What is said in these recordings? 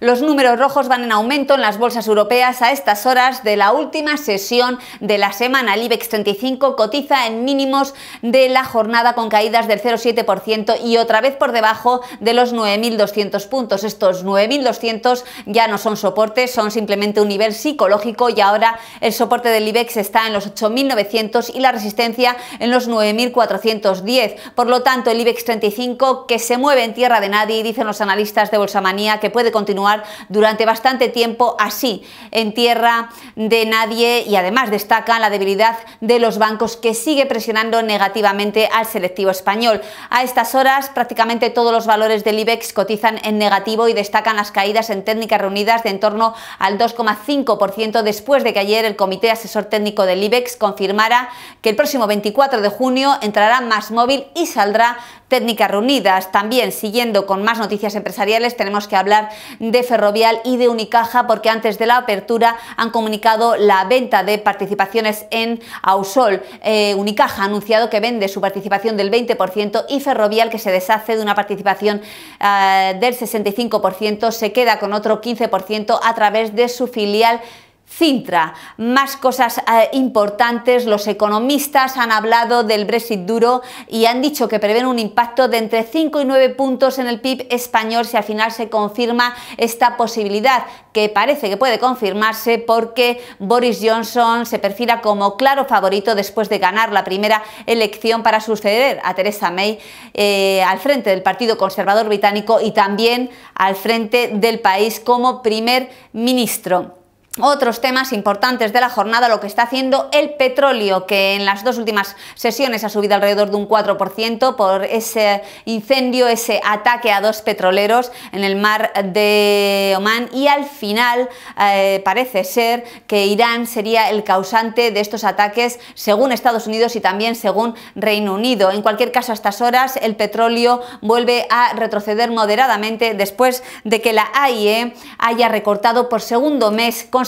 Los números rojos van en aumento en las bolsas europeas a estas horas de la última sesión de la semana. El IBEX 35 cotiza en mínimos de la jornada con caídas del 0,7% y otra vez por debajo de los 9.200 puntos. Estos 9.200 ya no son soportes, son simplemente un nivel psicológico y ahora el soporte del IBEX está en los 8.900 y la resistencia en los 9.410. Por lo tanto, el IBEX 35 que se mueve en tierra de nadie, dicen los analistas de Bolsamanía, que puede continuar durante bastante tiempo así, en tierra de nadie y además destaca la debilidad de los bancos que sigue presionando negativamente al selectivo español. A estas horas prácticamente todos los valores del IBEX cotizan en negativo y destacan las caídas en técnicas reunidas de en torno al 2,5% después de que ayer el Comité Asesor Técnico del IBEX confirmara que el próximo 24 de junio entrará más móvil y saldrá técnicas reunidas. También, siguiendo con más noticias empresariales, tenemos que hablar de Ferrovial y de Unicaja, porque antes de la apertura han comunicado la venta de participaciones en Ausol. Eh, Unicaja ha anunciado que vende su participación del 20% y Ferrovial, que se deshace de una participación eh, del 65%, se queda con otro 15% a través de su filial Cintra, más cosas eh, importantes. Los economistas han hablado del Brexit duro y han dicho que prevén un impacto de entre 5 y 9 puntos en el PIB español si al final se confirma esta posibilidad, que parece que puede confirmarse porque Boris Johnson se perfila como claro favorito después de ganar la primera elección para suceder a Theresa May eh, al frente del Partido Conservador Británico y también al frente del país como primer ministro otros temas importantes de la jornada, lo que está haciendo el petróleo, que en las dos últimas sesiones ha subido alrededor de un 4% por ese incendio, ese ataque a dos petroleros en el mar de Oman y al final eh, parece ser que Irán sería el causante de estos ataques según Estados Unidos y también según Reino Unido. En cualquier caso, a estas horas el petróleo vuelve a retroceder moderadamente después de que la AIE haya recortado por segundo mes con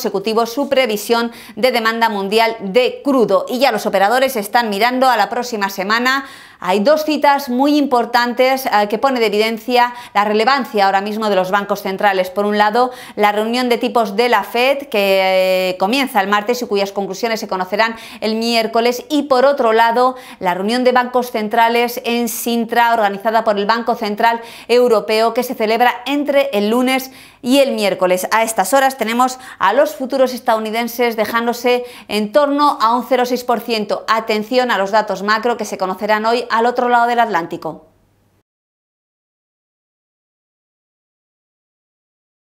su previsión de demanda mundial de crudo y ya los operadores están mirando a la próxima semana. Hay dos citas muy importantes eh, que pone de evidencia la relevancia ahora mismo de los bancos centrales. Por un lado, la reunión de tipos de la Fed que eh, comienza el martes y cuyas conclusiones se conocerán el miércoles y por otro lado, la reunión de bancos centrales en Sintra organizada por el Banco Central Europeo que se celebra entre el lunes y el miércoles. A estas horas tenemos a los futuros estadounidenses dejándose en torno a un 0,6%. Atención a los datos macro que se conocerán hoy al otro lado del Atlántico.